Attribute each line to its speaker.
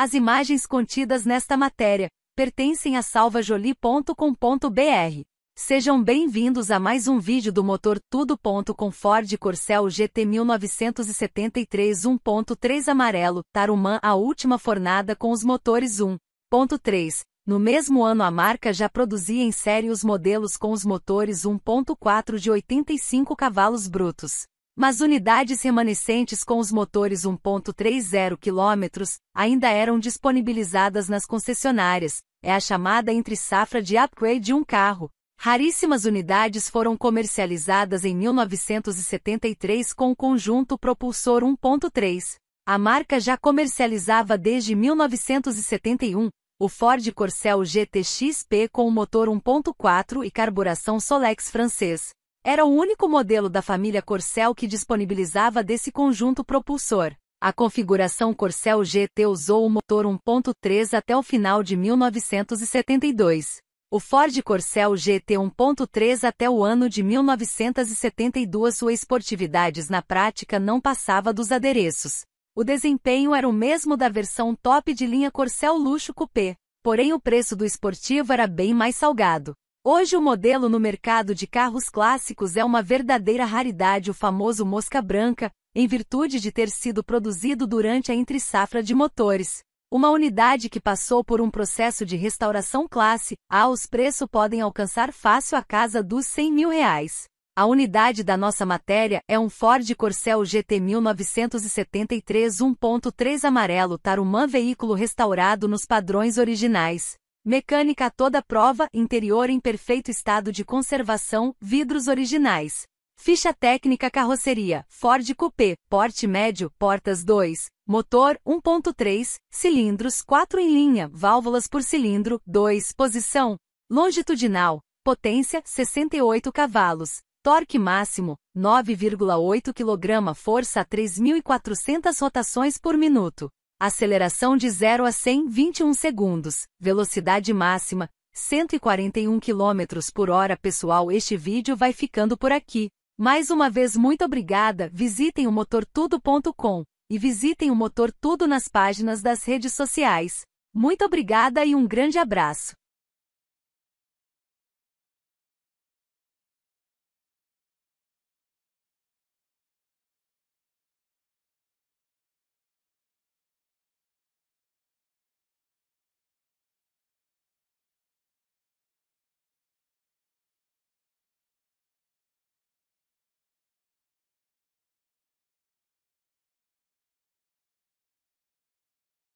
Speaker 1: As imagens contidas nesta matéria pertencem a salvajoli.com.br. Sejam bem-vindos a mais um vídeo do motor tudo. Com Ford Corcel GT 1973 1.3 amarelo, Tarumã a última fornada com os motores 1.3. No mesmo ano a marca já produzia em série os modelos com os motores 1.4 de 85 cavalos brutos mas unidades remanescentes com os motores 1.30 km ainda eram disponibilizadas nas concessionárias, é a chamada entre safra de upgrade de um carro. Raríssimas unidades foram comercializadas em 1973 com o conjunto propulsor 1.3. A marca já comercializava desde 1971 o Ford Corcel GTX-P com o motor 1.4 e carburação Solex francês. Era o único modelo da família Corcel que disponibilizava desse conjunto propulsor. A configuração Corcel GT usou o motor 1.3 até o final de 1972. O Ford Corcel GT 1.3 até o ano de 1972 sua esportividades na prática não passava dos adereços. O desempenho era o mesmo da versão top de linha Corcel Luxo Coupé, porém o preço do esportivo era bem mais salgado. Hoje o modelo no mercado de carros clássicos é uma verdadeira raridade o famoso Mosca Branca, em virtude de ter sido produzido durante a entre-safra de motores. Uma unidade que passou por um processo de restauração classe A, os preços podem alcançar fácil a casa dos 100 mil reais. A unidade da nossa matéria é um Ford Corcel GT 1973 1.3 amarelo Tarumã veículo restaurado nos padrões originais. Mecânica a toda prova, interior em perfeito estado de conservação, vidros originais. Ficha técnica carroceria, Ford Coupé, porte médio, portas 2, motor 1.3, cilindros 4 em linha, válvulas por cilindro 2, posição longitudinal, potência 68 cavalos, torque máximo 9,8 kg, força 3.400 rotações por minuto. Aceleração de 0 a 121 segundos. Velocidade máxima, 141 km por hora. Pessoal, este vídeo vai ficando por aqui. Mais uma vez, muito obrigada. Visitem o motortudo.com e visitem o Motor Tudo nas páginas das redes sociais. Muito obrigada e um grande abraço.